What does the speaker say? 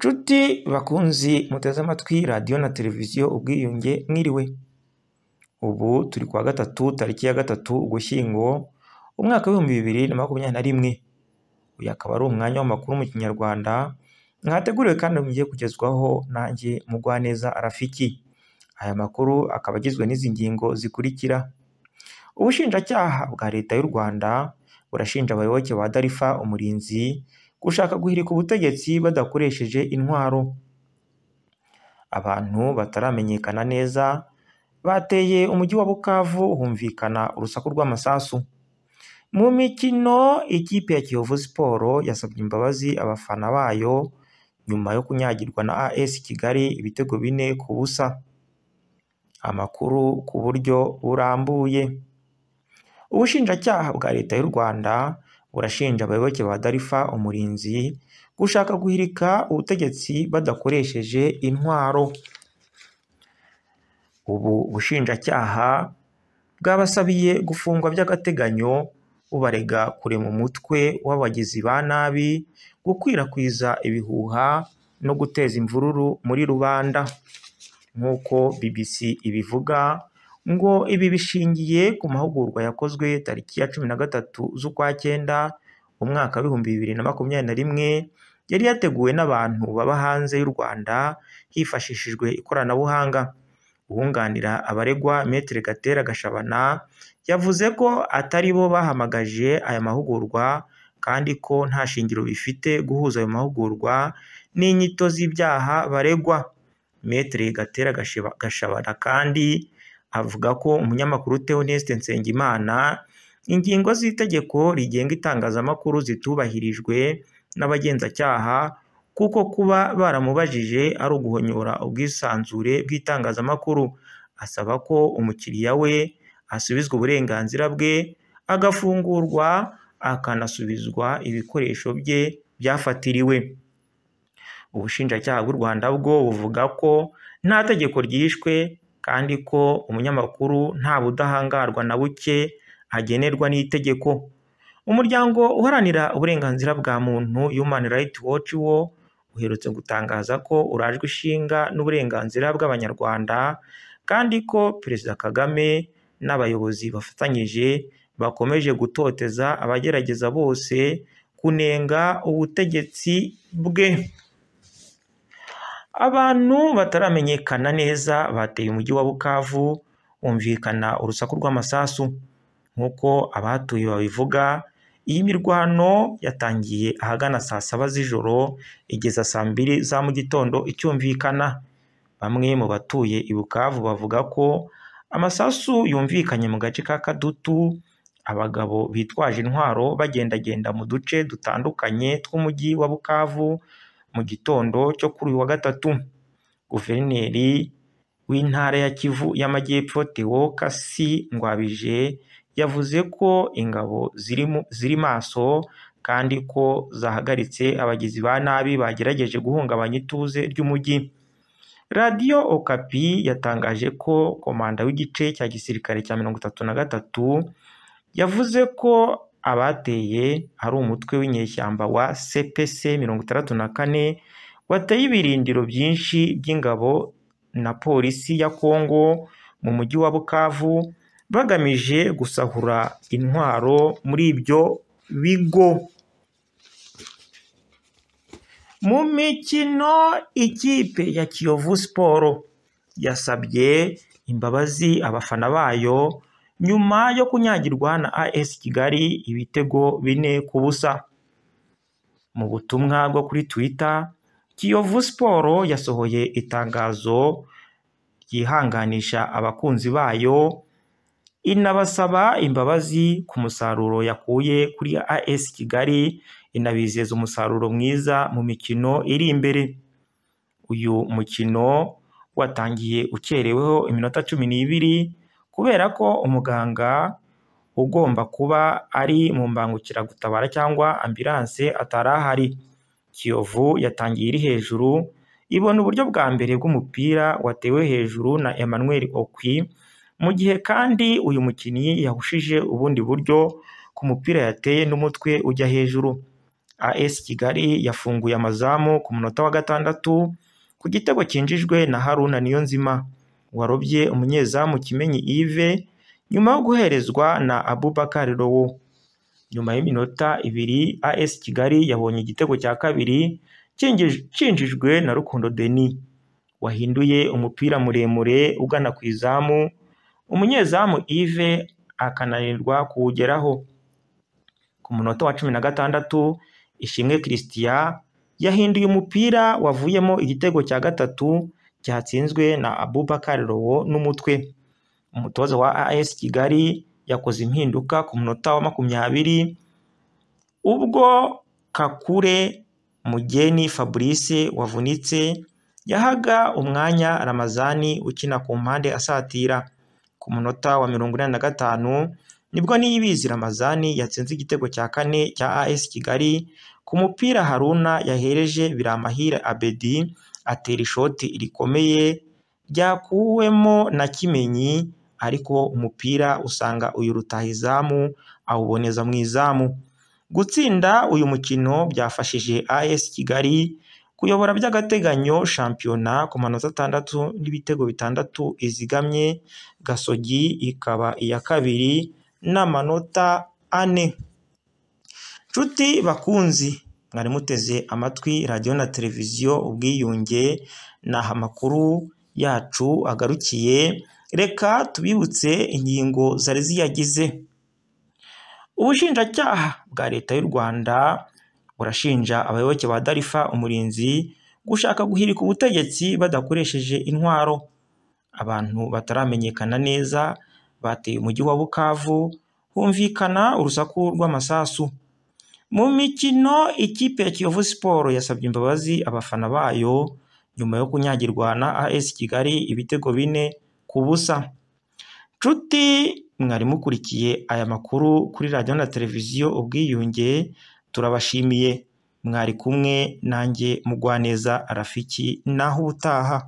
nshuti bakunzi muteze amatwi radiyo na televiziyo ubwiyunge mwiriwe ubu turi kuwa gatatu tariki ya gatatu ugushyingo umwaka w'ibihumbi bibiri na makumyabiri na rimwe uyu akaba ari umwanya w'amakuru mu kinyarwanda mwateguriwe kandi mugiye kugezwaho nanjye mugwaneza arafiki. aya makuru akaba agizwe n'izi ngingo zikurikira ubushinjacyaha bwa leta y'u rwanda burashinja abayoboke ba darifa umurinzi gushaka guhirika ubutegetsi badakoresheje intwaro abantu bataramenyekana neza bateye umujyi wa bukavu humvikana urusaku rw'amasasu mu mikino ikipe ya kiyovu Sports yasabye imbabazi abafana bayo nyuma yo kunyagirwa na as kigali ibitego bine ku busa amakuru ku buryo burambuye ubushinjacyaha bwa leta y'u rwanda urashinja abayoboke ba Darifa umurinzi gushaka guhirika ubutegetsi badakoresheje intwaro ubu bushinjacyaha bwabasabiye gufungwa by'agateganyo bubarega kurema umutwe w'abagizi ba nabi gukwirakwiza ibihuha no guteza imvururu muri rubanda nk'uko BBC ibivuga ngo ibi bishingiye ku mahugurwa yakozwe tariki ya cumi na gatatu z'ukwa cyenda umwaka w'ibihumbi bibiri na makumyabiri na rimwe yari yateguwe n'abantu baba hanze y'u Rwanda hifashishijwe ikoranabuhanga uwunganira abaregwa Maître Gatera Gashabana yavuze ko atari bo bahamagaje aya mahugurwa kandi ko nta shingiro bifite guhuza ayo mahugurwa n'inyito z'ibyaha baregwa Maître Gatera Gashabana kandi avuga ko umunyamakuru Theoneste Nsengimana ingingo z'itegeko rigenga itangazamakuru zitubahirijwe n'abagenzacyaha kuko kuba baramubajije ari uguhonyora ubwisanzure bw'itangazamakuru asaba ko umukiriya we asubizwa uburenganzira bwe agafungurwa akanasubizwa ibikoresho bye byafatiriwe ubushinjacyaha bw'u Rwanda bwo buvuga ko nta tegeko ryishwe kandi ko umunyamakuru nta budahangarwa na buke agenerwa n'itegeko umuryango uharanira uburenganzira bwa muntu Human Right Watch wo uherutse gutangaza ko urajwe ishinga n'uburenganzira bw'abanyarwanda kandi ko Perezida Kagame n'abayobozi bafatanyije bakomeje gutoteza abagerageza bose kunenga ubutegetsi bwe abantu bataramenyekana neza bateye umujyi wa bukavu humvikana urusaku rw'amasasu nk'uko abahatuye babivuga iyi mirwano yatangiye ahagana saa saba z'ijoro igeza saa mbiri za mu gitondo icyumvikana bamwe mu batuye i bukavu bavuga ko amasasu yumvikanye mu gace ka kadutu abagabo bitwaje intwaro bagendagenda mu duce dutandukanye tw'umujyi wa bukavu mu gitondo cyo kuri uyu wa gatatu guverineri w'intara ya kivu y'amajyepfo Theo Kasi Ngwabije yavuze ko ingabo ziri maso kandi ko zahagaritse abagizi ba nabi bagerageje guhungabanya ituze ry'umujyi radiyo okapi yatangaje ko komanda w'igice cya gisirikare cya mirongo itatu na gatatu yavuze ko abateye ari umutwe w'inyeshyamba wa CPC mirongo itandatu na kane wateye ibirindiro byinshi by'ingabo na polisi ya Kongo mu mujyi wa Bukavu bagamije gusahura intwaro muri ibyo bigo mu mikino ikipe ya Kiyovu Sport yasabye imbabazi abafana bayo nyuma yo kunyagirwa na AS Kigali ibitego bine ku busa mu butumwa bwo kuri Twitter Kiyovu Sport yasohoye itangazo ryihanganisha abakunzi bayo inabasaba imbabazi ku musaruro yakuye kuri AS Kigali inabizeza umusaruro mwiza mu mikino iri imbere uyu mukino watangiye ukereweho iminota cumi n'ibiri kubera ko umuganga ugomba kuba ari mu mbangukiragutabara cyangwa ambulance atari ahari. Kiyovu yatangiye iri hejuru, ibona uburyo bwa mbere bw'umupira watewe hejuru na Emmanuel Okwi, mu gihe kandi uyu mukinnyi yahushije ubundi buryo ku mupira yateye n'umutwe ujya hejuru. AS Kigali yafunguye amazamu ku munota wa gatandatu ku gitego cyinjijwe na Haruna Niyonzima. warobye umunyezamu Kimenyi Yves nyuma yo guherezwa na Abubakar Lowo nyuma y'iminota ibiri AS Kigali yabonye igitego cya kabiri cyinjijwe na Rukundo Denis wahinduye umupira muremure ugana ku izamu umunyezamu Yves akananirwa kuwugeraho ku munota wa cumi na gatandatu Ishimwe Christian yahinduye umupira wavuyemo igitego cya gatatu cyatsinzwe na Abubakar Rowo n'umutwe umutoza wa AS Kigali yakoze impinduka ku munota wa makumyabiri ubwo Kakure Mugeni Fabrice wavunitse yahaga umwanya Ramazani ukina ku mpande asatira ku munota wa mirongo inani na gatanu nibwo niyibizi Ramazani yatsinze igitego cya kane cya AS Kigali ku mupira Haruna yahereje Biramahire Abedi atera ishoti rikomeye ryakuwemo na Kimenyi ariko umupira usanga uyu rutahizamu awuboneza mu izamu gutsinda uyu mukino byafashije AS Kigali kuyobora by'agateganyo shampiyona ku manota atandatu n'ibitego bitandatu izigamye Gasogi ikaba iya kabiri n'amanota ane nshuti bakunzi mwari muteze amatwi radiyo na televiziyo ubwiyunge ni aha amakuru yacu agarukiye reka tubibutse ingingo zari ziyagize ubushinjacyaha bwa leta y'u rwanda burashinja abayoboke ba darifa umurinzi gushaka guhirika ubutegetsi badakoresheje intwaro abantu bataramenyekana neza bateye umujyi wa bukavu humvikana urusaku rw'amasasu mu mikino ikipe ya kiyovu siporo yasabye imbabazi abafana bayo nyuma yo kunyagirwa na as kigali ibitego bine ku busa nshuti mwari mukurikiye aya makuru kuri radiyo na televiziyo ubwiyunge turabashimiye mwari kumwe nanjye mugwaneza rafiki naho ubutaha